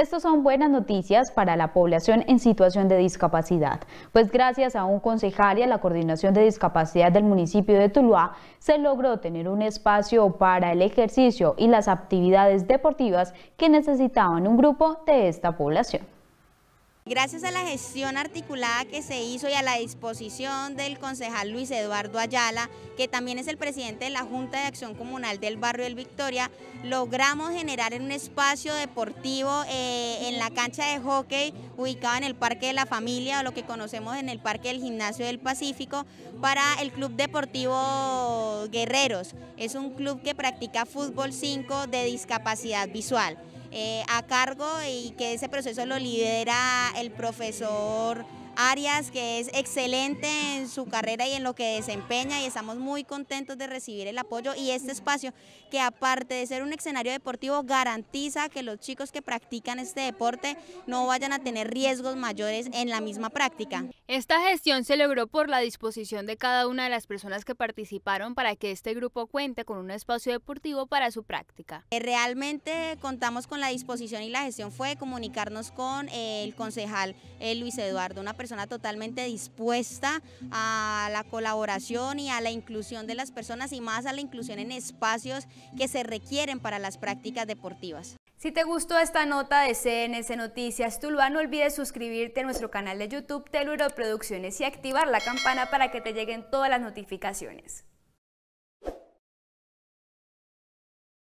Estas son buenas noticias para la población en situación de discapacidad, pues gracias a un concejal y a la Coordinación de Discapacidad del municipio de Tuluá, se logró tener un espacio para el ejercicio y las actividades deportivas que necesitaban un grupo de esta población. Gracias a la gestión articulada que se hizo y a la disposición del concejal Luis Eduardo Ayala, que también es el presidente de la Junta de Acción Comunal del Barrio del Victoria, logramos generar un espacio deportivo eh, en la cancha de hockey ubicada en el Parque de la Familia, o lo que conocemos en el Parque del Gimnasio del Pacífico, para el Club Deportivo Guerreros. Es un club que practica fútbol 5 de discapacidad visual. Eh, a cargo y que ese proceso lo lidera el profesor Arias, que es excelente en su carrera y en lo que desempeña y estamos muy contentos de recibir el apoyo y este espacio que aparte de ser un escenario deportivo garantiza que los chicos que practican este deporte no vayan a tener riesgos mayores en la misma práctica. Esta gestión se logró por la disposición de cada una de las personas que participaron para que este grupo cuente con un espacio deportivo para su práctica. Eh, realmente contamos con la disposición y la gestión fue comunicarnos con el concejal eh, Luis Eduardo, una persona totalmente dispuesta a la colaboración y a la inclusión de las personas y más a la inclusión en espacios que se requieren para las prácticas deportivas. Si te gustó esta nota de CNS Noticias Tuluá, no olvides suscribirte a nuestro canal de YouTube Teluro Producciones y activar la campana para que te lleguen todas las notificaciones.